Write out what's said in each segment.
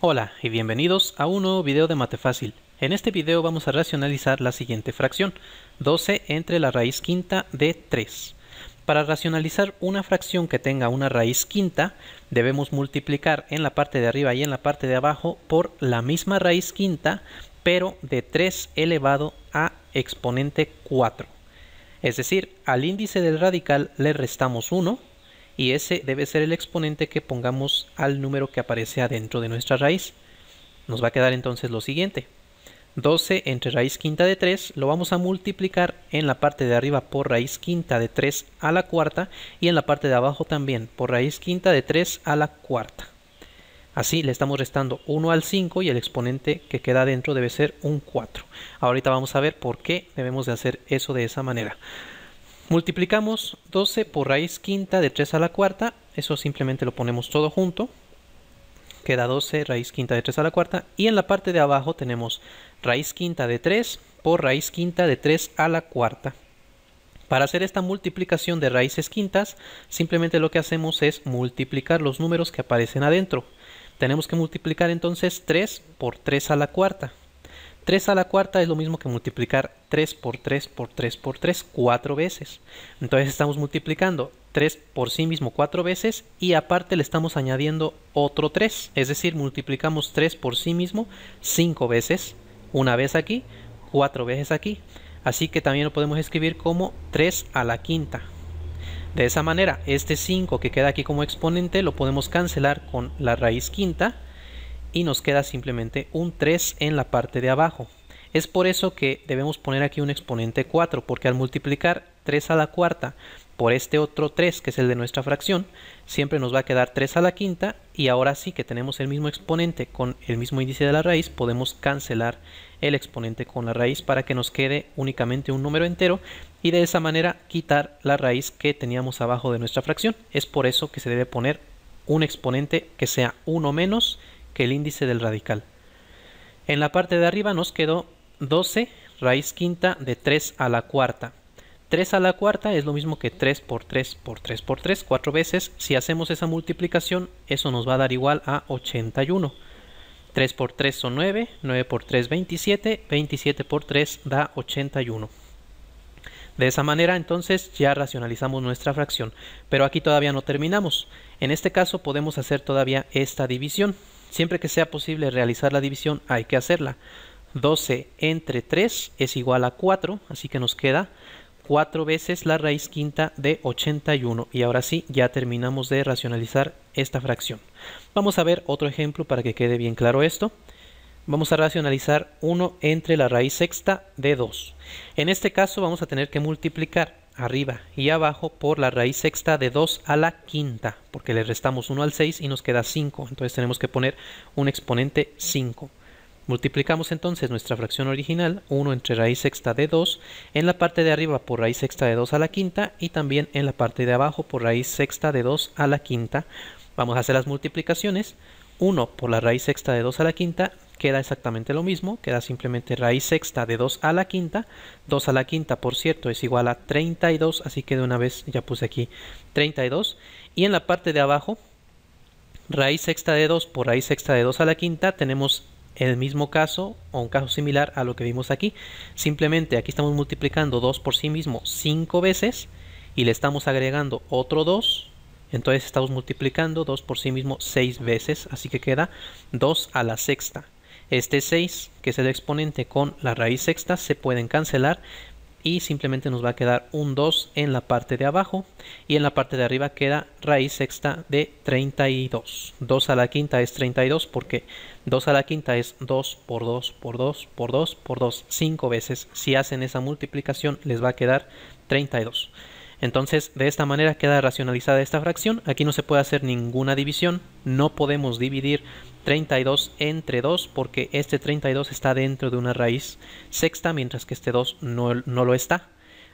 Hola y bienvenidos a un nuevo video de Mate Fácil. En este video vamos a racionalizar la siguiente fracción, 12 entre la raíz quinta de 3. Para racionalizar una fracción que tenga una raíz quinta, debemos multiplicar en la parte de arriba y en la parte de abajo por la misma raíz quinta, pero de 3 elevado a exponente 4. Es decir, al índice del radical le restamos 1 y ese debe ser el exponente que pongamos al número que aparece adentro de nuestra raíz. Nos va a quedar entonces lo siguiente. 12 entre raíz quinta de 3 lo vamos a multiplicar en la parte de arriba por raíz quinta de 3 a la cuarta y en la parte de abajo también por raíz quinta de 3 a la cuarta. Así le estamos restando 1 al 5 y el exponente que queda adentro debe ser un 4. Ahorita vamos a ver por qué debemos de hacer eso de esa manera. Multiplicamos 12 por raíz quinta de 3 a la cuarta, eso simplemente lo ponemos todo junto, queda 12 raíz quinta de 3 a la cuarta, y en la parte de abajo tenemos raíz quinta de 3 por raíz quinta de 3 a la cuarta. Para hacer esta multiplicación de raíces quintas, simplemente lo que hacemos es multiplicar los números que aparecen adentro. Tenemos que multiplicar entonces 3 por 3 a la cuarta, 3 a la cuarta es lo mismo que multiplicar 3 por 3 por 3 por 3 4 veces. Entonces estamos multiplicando 3 por sí mismo 4 veces y aparte le estamos añadiendo otro 3. Es decir, multiplicamos 3 por sí mismo 5 veces. Una vez aquí, 4 veces aquí. Así que también lo podemos escribir como 3 a la quinta. De esa manera, este 5 que queda aquí como exponente lo podemos cancelar con la raíz quinta y nos queda simplemente un 3 en la parte de abajo. Es por eso que debemos poner aquí un exponente 4, porque al multiplicar 3 a la cuarta por este otro 3, que es el de nuestra fracción, siempre nos va a quedar 3 a la quinta, y ahora sí que tenemos el mismo exponente con el mismo índice de la raíz, podemos cancelar el exponente con la raíz para que nos quede únicamente un número entero, y de esa manera quitar la raíz que teníamos abajo de nuestra fracción. Es por eso que se debe poner un exponente que sea 1 menos el índice del radical. En la parte de arriba nos quedó 12 raíz quinta de 3 a la cuarta. 3 a la cuarta es lo mismo que 3 por 3 por 3 por 3, 4 veces. Si hacemos esa multiplicación, eso nos va a dar igual a 81. 3 por 3 son 9, 9 por 3 27, 27 por 3 da 81. De esa manera entonces ya racionalizamos nuestra fracción, pero aquí todavía no terminamos. En este caso podemos hacer todavía esta división. Siempre que sea posible realizar la división hay que hacerla. 12 entre 3 es igual a 4, así que nos queda 4 veces la raíz quinta de 81. Y ahora sí, ya terminamos de racionalizar esta fracción. Vamos a ver otro ejemplo para que quede bien claro esto. Vamos a racionalizar 1 entre la raíz sexta de 2. En este caso vamos a tener que multiplicar arriba y abajo por la raíz sexta de 2 a la quinta, porque le restamos 1 al 6 y nos queda 5, entonces tenemos que poner un exponente 5. Multiplicamos entonces nuestra fracción original, 1 entre raíz sexta de 2, en la parte de arriba por raíz sexta de 2 a la quinta y también en la parte de abajo por raíz sexta de 2 a la quinta. Vamos a hacer las multiplicaciones, 1 por la raíz sexta de 2 a la quinta queda exactamente lo mismo, queda simplemente raíz sexta de 2 a la quinta, 2 a la quinta por cierto es igual a 32, así que de una vez ya puse aquí 32, y en la parte de abajo, raíz sexta de 2 por raíz sexta de 2 a la quinta, tenemos el mismo caso o un caso similar a lo que vimos aquí, simplemente aquí estamos multiplicando 2 por sí mismo 5 veces, y le estamos agregando otro 2, entonces estamos multiplicando 2 por sí mismo 6 veces, así que queda 2 a la sexta. Este 6, que es el exponente con la raíz sexta, se pueden cancelar y simplemente nos va a quedar un 2 en la parte de abajo y en la parte de arriba queda raíz sexta de 32. 2 a la quinta es 32 porque 2 a la quinta es 2 por 2 por 2 por 2 por 2 5 veces. Si hacen esa multiplicación les va a quedar 32. Entonces de esta manera queda racionalizada esta fracción. Aquí no se puede hacer ninguna división. No podemos dividir 32 entre 2 porque este 32 está dentro de una raíz sexta mientras que este 2 no, lo está.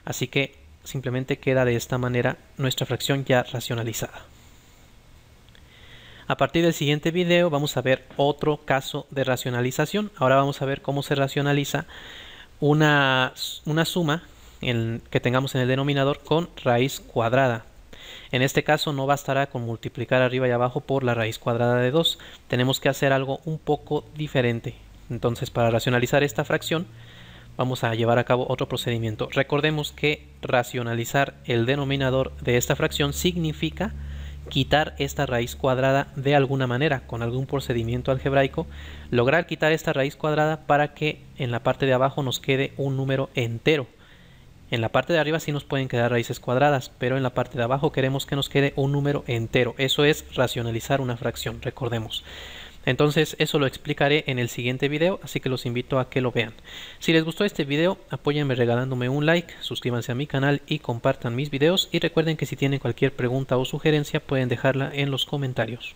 Así que simplemente queda de esta manera nuestra fracción ya racionalizada. A partir del siguiente video vamos a ver otro caso de racionalización. Ahora vamos a ver cómo se racionaliza una, suma que tengamos en el denominador con raíz cuadrada. En este caso no bastará con multiplicar arriba y abajo por la raíz cuadrada de 2. Tenemos que hacer algo un poco diferente. Entonces para racionalizar esta fracción vamos a llevar a cabo otro procedimiento. Recordemos que racionalizar el denominador de esta fracción significa quitar esta raíz cuadrada de alguna manera, con algún procedimiento algebraico, lograr quitar esta raíz cuadrada para que en la parte de abajo nos quede un número entero. En la parte de arriba sí nos pueden quedar raíces cuadradas, pero en la parte de abajo queremos que nos quede un número entero. Eso es racionalizar una fracción, recordemos. Entonces eso lo explicaré en el siguiente video, así que los invito a que lo vean. Si les gustó este video, apóyenme regalándome un like, suscríbanse a mi canal y compartan mis videos. Y recuerden que si tienen cualquier pregunta o sugerencia pueden dejarla en los comentarios.